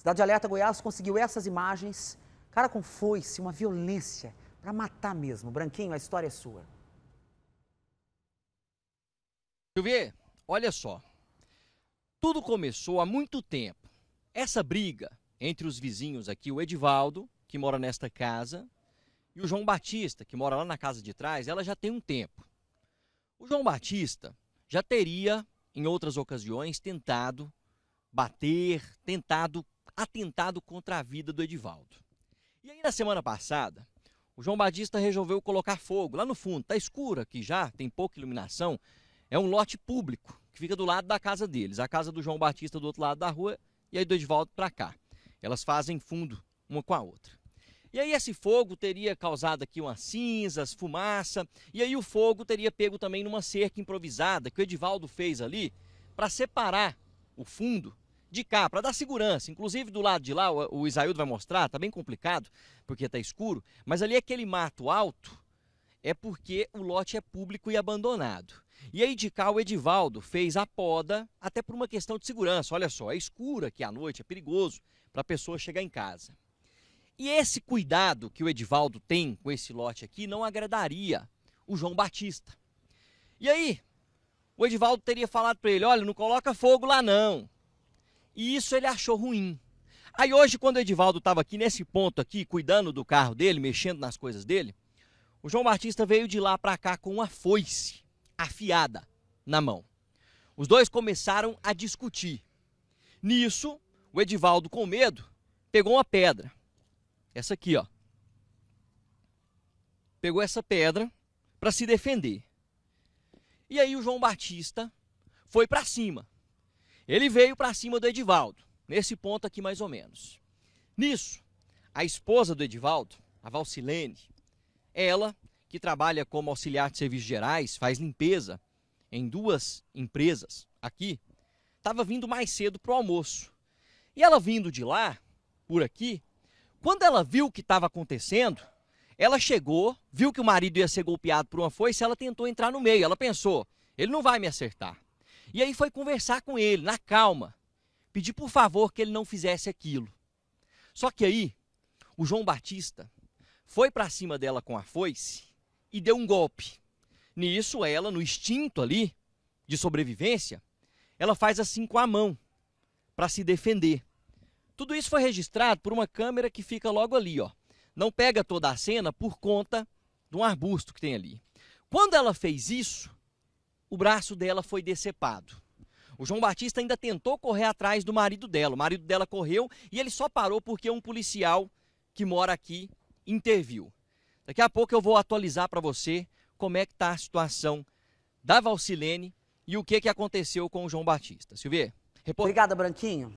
Cidade Alerta Goiás conseguiu essas imagens. Cara com foice, uma violência para matar mesmo. Branquinho, a história é sua. Silvier, olha só. Tudo começou há muito tempo. Essa briga entre os vizinhos aqui, o Edivaldo, que mora nesta casa, e o João Batista, que mora lá na casa de trás, ela já tem um tempo. O João Batista já teria, em outras ocasiões, tentado bater, tentado atentado contra a vida do Edivaldo. E aí, na semana passada, o João Batista resolveu colocar fogo lá no fundo. Tá escuro aqui já, tem pouca iluminação. É um lote público que fica do lado da casa deles. A casa do João Batista do outro lado da rua e aí do Edivaldo para cá. Elas fazem fundo uma com a outra. E aí esse fogo teria causado aqui umas cinzas, fumaça, e aí o fogo teria pego também numa cerca improvisada que o Edivaldo fez ali para separar o fundo de cá, para dar segurança. Inclusive, do lado de lá, o, o Isaildo vai mostrar, tá bem complicado, porque está escuro, mas ali é aquele mato alto é porque o lote é público e abandonado. E aí de cá o Edivaldo fez a poda até por uma questão de segurança. Olha só, é escuro aqui à noite, é perigoso para a pessoa chegar em casa. E esse cuidado que o Edivaldo tem com esse lote aqui não agradaria o João Batista. E aí, o Edivaldo teria falado para ele, olha, não coloca fogo lá não. E isso ele achou ruim. Aí hoje, quando o Edivaldo estava aqui nesse ponto aqui, cuidando do carro dele, mexendo nas coisas dele, o João Batista veio de lá para cá com uma foice afiada na mão. Os dois começaram a discutir. Nisso, o Edivaldo, com medo, pegou uma pedra. Essa aqui, ó. Pegou essa pedra para se defender. E aí o João Batista foi para cima. Ele veio para cima do Edivaldo, nesse ponto aqui mais ou menos. Nisso, a esposa do Edivaldo, a Valcilene, ela que trabalha como auxiliar de serviços gerais, faz limpeza em duas empresas aqui, estava vindo mais cedo para o almoço. E ela vindo de lá, por aqui, quando ela viu o que estava acontecendo, ela chegou, viu que o marido ia ser golpeado por uma foice, ela tentou entrar no meio. Ela pensou, ele não vai me acertar. E aí foi conversar com ele, na calma. Pedir por favor que ele não fizesse aquilo. Só que aí, o João Batista foi para cima dela com a foice e deu um golpe. Nisso, ela, no instinto ali de sobrevivência, ela faz assim com a mão para se defender. Tudo isso foi registrado por uma câmera que fica logo ali, ó. Não pega toda a cena por conta de um arbusto que tem ali. Quando ela fez isso, o braço dela foi decepado. O João Batista ainda tentou correr atrás do marido dela. O marido dela correu e ele só parou porque um policial que mora aqui interviu. Daqui a pouco eu vou atualizar para você como é que está a situação da Valcilene e o que, que aconteceu com o João Batista. Silvia? Report... Obrigada, Branquinho.